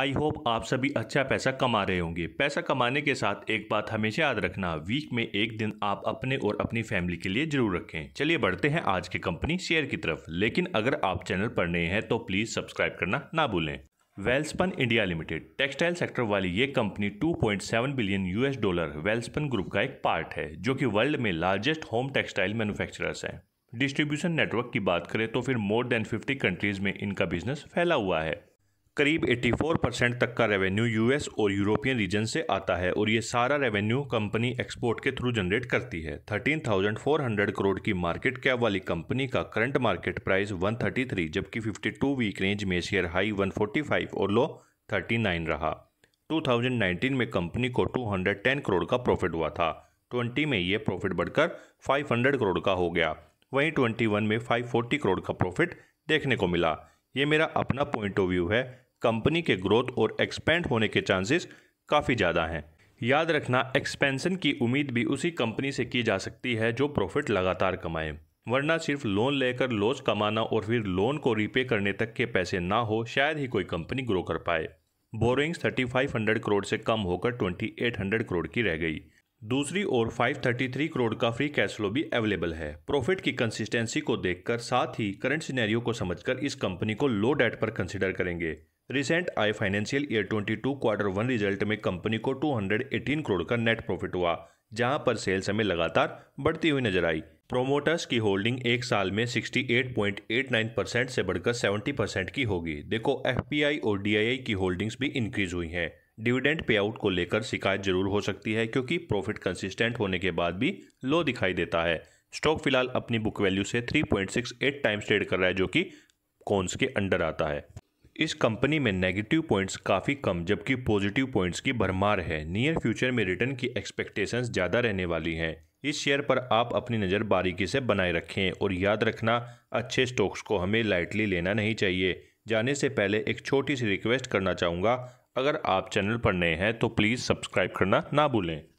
I hope आप सभी अच्छा पैसा कमा रहे होंगे पैसा कमाने के साथ एक बात हमेशा याद रखना वीक में एक दिन आप अपने और अपनी फैमिली के लिए जरूर रखें चलिए बढ़ते हैं आज की कंपनी शेयर की तरफ लेकिन अगर आप चैनल पर नए हैं तो प्लीज सब्सक्राइब करना ना भूलें Welspun India limited textile sector वाली ये company 2.7 billion US dollar Welspun group का एक पार्ट है जो कि वर्ल्ड में लार्जेस्ट होम टेक्सटाइल मैन्युफैक्चरर्स है डिस्ट्रीब्यूशन नेटवर्क की बात करें तो फिर मोर देन 50 कंट्रीज में इनका बिजनेस फैला हुआ है करीब 84 परसेंट तक का रेवेन्यू यूएस और यूरोपियन रीजन से आता है और ये सारा रेवेन्यू कंपनी एक्सपोर्ट के थ्रू जनरेट करती है 13,400 करोड़ की मार्केट कैप वाली कंपनी का करंट मार्केट प्राइस 133 जबकि 52 वीक रेंज में शेयर हाई 145 और लो 39 रहा 2019 में कंपनी को 210 करोड़ का प्रॉफिट हुआ था 20 में ये प्रॉफिट बढ़कर 500 करोड़ का हो गया वहीं 21 में 540 करोड़ का प्रॉफिट देखने को मिला ये मेरा अपना पॉइंट ऑफ व्यू है कंपनी के ग्रोथ और एक्सपेंड होने के चांसेस काफ़ी ज़्यादा हैं याद रखना एक्सपेंशन की उम्मीद भी उसी कंपनी से की जा सकती है जो प्रॉफिट लगातार कमाए वरना सिर्फ लोन लेकर लॉस कमाना और फिर लोन को रिपे करने तक के पैसे ना हो शायद ही कोई कंपनी ग्रो कर पाए बोरिंग्स हंड्रेड करोड़ से कम होकर हंड्रेड करोड़ की रह गई दूसरी ओर 533 करोड़ का फ्री कैश फ्लो भी अवेलेबल है प्रॉफिट की कंसिस्टेंसी को देखकर साथ ही करंट सिनेरियो को समझकर इस कंपनी को लो डेट पर कंसिडर करेंगे recent I financial year 22 quarter one result में कंपनी को 218 करोड़ का नेट प्रॉफिट हुआ जहां पर सेल्स हमें लगातार बढ़ती हुई नजर आई प्रोमोटर्स की होल्डिंग एक साल में 68.89 परसेंट से बढ़कर 70 परसेंट की होगी देखो एफ और डी की होल्डिंग्स भी इंक्रीज हुई हैं डिविडेंड पेआउट को लेकर शिकायत जरूर हो सकती है क्योंकि प्रॉफिट कंसिस्टेंट होने के बाद भी लो दिखाई देता है स्टॉक फिलहाल अपनी बुक वैल्यू से 3.68 टाइम्स ट्रेड कर रहा है जो कि कॉन्स के अंडर आता है इस कंपनी में नेगेटिव पॉइंट्स काफ़ी कम जबकि पॉजिटिव पॉइंट्स की भरमार है नियर फ्यूचर में रिटर्न की एक्सपेक्टेशंस ज़्यादा रहने वाली हैं इस शेयर पर आप अपनी नज़र बारीकी से बनाए रखें और याद रखना अच्छे स्टॉक्स को हमें लाइटली लेना नहीं चाहिए जाने से पहले एक छोटी सी रिक्वेस्ट करना चाहूँगा अगर आप चैनल पर नए हैं तो प्लीज़ सब्सक्राइब करना ना भूलें